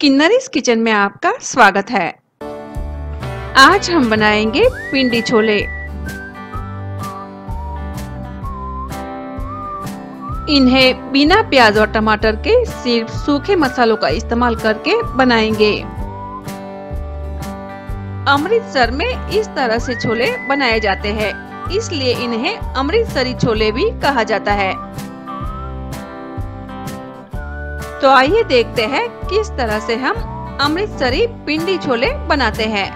किन्नरिस kitchen में आपका स्वागत है आज हम बनाएंगे पिंडी छोले इन्हें बिना प्याज और टमाटर के सिर्फ सूखे मसालों का इस्तेमाल करके बनाएंगे अमृतसर में इस तरह से छोले बनाए जाते हैं इसलिए इन्हें अमृतसरी छोले भी कहा जाता है तो आइए देखते हैं किस तरह से हम अमृतसरी पिंडी छोले बनाते हैं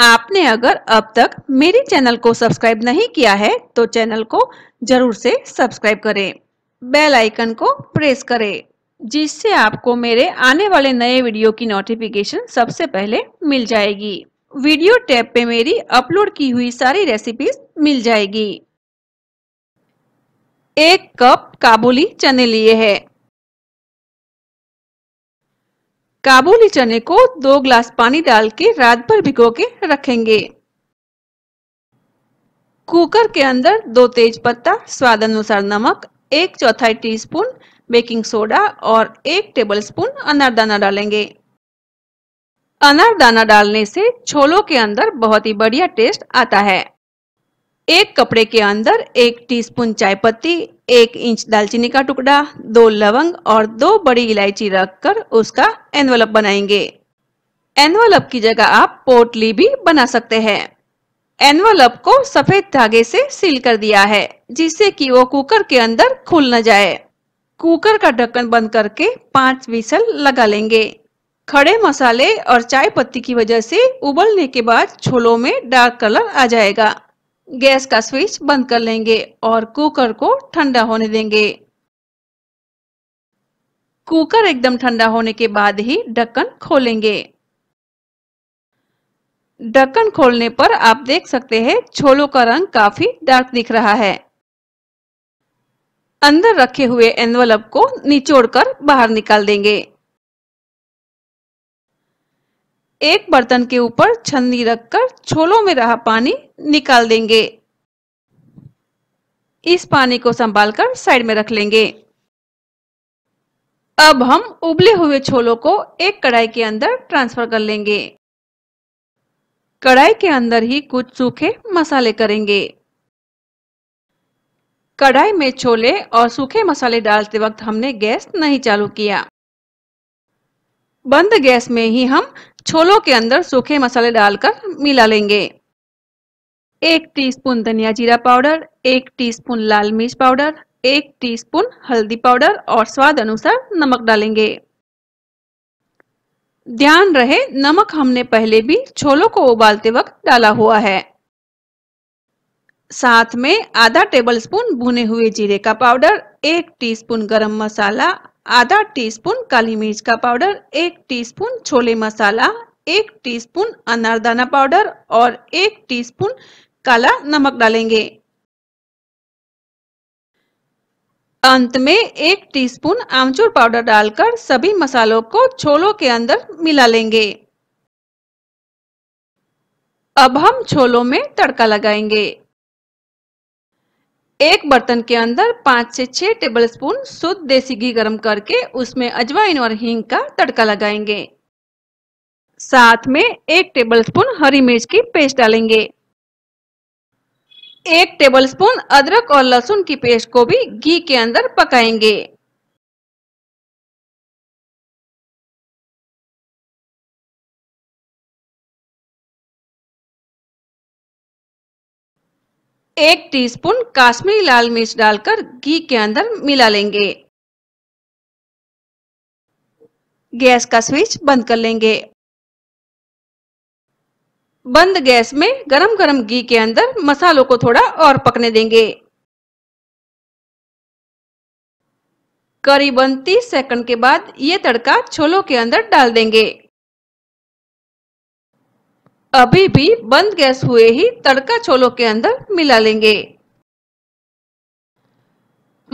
आपने अगर अब तक मेरे चैनल को सब्सक्राइब नहीं किया है तो चैनल को जरूर से सब्सक्राइब करें बेल आइकन को प्रेस करें जिससे आपको मेरे आने वाले नए वीडियो की नोटिफिकेशन सबसे पहले मिल जाएगी वीडियो टैब पे मेरी अपलोड की हुई सारी रेसिपीज मिल जाएगी एक कप काबुली चने लिए हैं काबुली चने को दो ग्लास पानी डाल के रात भर भिगो के रखेंगे कुकर के अंदर दो तेज पत्ता स्वाद अनुसार नमक एक चौथाई टीस्पून बेकिंग सोडा और एक टेबलस्पून अनारदाना डालेंगे अनारदाना डालने से छोलों के अंदर बहुत ही बढ़िया टेस्ट आता है एक कपड़े के अंदर एक टीस्पून चाय पत्ती एक इंच दालचीनी का टुकड़ा दो लवंग और दो बड़ी इलायची रखकर उसका एनवलप बनाएंगे एनवलप की जगह आप पोटली भी बना सकते हैं एनवलप को सफेद धागे से सील कर दिया है जिससे कि वो कुकर के अंदर खुल न जाए कुकर का ढक्कन बंद करके पांच विसल लगा लेंगे खड़े मसाले और चाय पत्ती की वजह से उबलने के बाद छोलों में डार्क कलर आ जाएगा गैस का स्विच बंद कर लेंगे और कुकर को ठंडा होने देंगे कुकर एकदम ठंडा होने के बाद ही ढक्कन खोलेंगे ढक्कन खोलने पर आप देख सकते हैं छोलों का रंग काफी डार्क दिख रहा है अंदर रखे हुए एनवलप को निचोड़कर बाहर निकाल देंगे एक बर्तन के ऊपर छन्नी रखकर छोलों में रहा पानी निकाल देंगे इस पानी को संभाल कर साइड में रख लेंगे अब हम उबले हुए छोलों को एक कढ़ाई के अंदर ट्रांसफर कर लेंगे कढ़ाई के अंदर ही कुछ सूखे मसाले करेंगे कढ़ाई में छोले और सूखे मसाले डालते वक्त हमने गैस नहीं चालू किया बंद गैस में ही हम छोलों के अंदर सूखे मसाले डालकर मिला लेंगे एक टीस्पून धनिया जीरा पाउडर एक टीस्पून लाल मिर्च पाउडर एक टीस्पून हल्दी पाउडर और स्वाद अनुसार नमक डालेंगे ध्यान रहे नमक हमने पहले भी छोलों को उबालते वक्त डाला हुआ है साथ में आधा टेबलस्पून भुने हुए जीरे का पाउडर एक टीस्पून गरम मसाला आधा टीस्पून काली मिर्च का पाउडर एक टीस्पून छोले मसाला एक टीस्पून अनारदाना पाउडर और एक टीस्पून काला नमक डालेंगे अंत में एक टीस्पून आमचूर पाउडर डालकर सभी मसालों को छोलों के अंदर मिला लेंगे अब हम छोलों में तड़का लगाएंगे एक बर्तन के अंदर पाँच से छह टेबल स्पून शुद्ध देसी घी गर्म करके उसमें अजवाइन और हींग का तड़का लगाएंगे साथ में एक टेबल स्पून हरी मिर्च की पेस्ट डालेंगे एक टेबल स्पून अदरक और लहसुन की पेस्ट को भी घी के अंदर पकाएंगे एक टीस्पून काश्मीरी लाल मिर्च डालकर घी के अंदर मिला लेंगे गैस का स्विच बंद कर लेंगे बंद गैस में गरम गरम घी के अंदर मसालों को थोड़ा और पकने देंगे करीबन 30 सेकंड के बाद ये तड़का छोलों के अंदर डाल देंगे अभी भी बंद गैस हुए ही तड़का छोलों के अंदर मिला लेंगे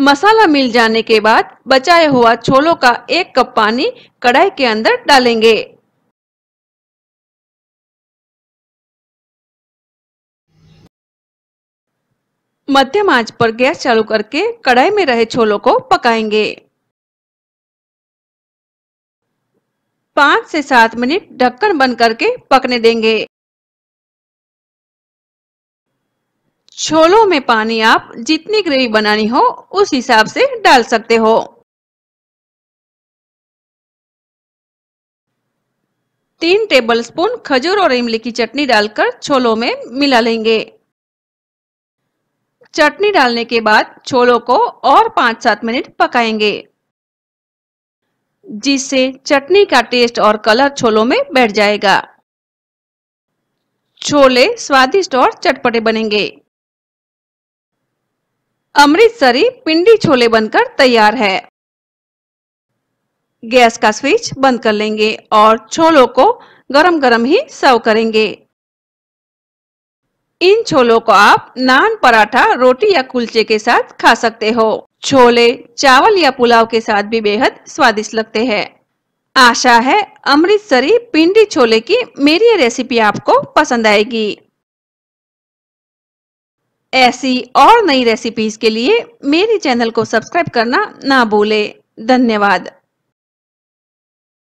मसाला मिल जाने के बाद बचाए हुआ छोलों का एक कप पानी कढ़ाई के अंदर डालेंगे मध्यम आंच पर गैस चालू करके कढ़ाई में रहे छोलों को पकाएंगे पाँच से सात मिनट ढक्कन बंद करके पकने देंगे छोलों में पानी आप जितनी ग्रेवी बनानी हो उस हिसाब से डाल सकते हो तीन टेबलस्पून खजूर और इमली की चटनी डालकर छोलों में मिला लेंगे चटनी डालने के बाद छोलों को और पाँच सात मिनट पकाएंगे जिससे चटनी का टेस्ट और कलर छोलों में बैठ जाएगा छोले स्वादिष्ट और चटपटे बनेंगे अमृतसरी पिंडी छोले बनकर तैयार है गैस का स्विच बंद कर लेंगे और छोलों को गरम गरम ही सर्व करेंगे इन छोलों को आप नान पराठा रोटी या कुलचे के साथ खा सकते हो छोले चावल या पुलाव के साथ भी बेहद स्वादिष्ट लगते हैं आशा है अमृतसरी पिंडी छोले की मेरी ये रेसिपी आपको पसंद आएगी ऐसी और नई रेसिपीज के लिए मेरे चैनल को सब्सक्राइब करना ना भूले धन्यवाद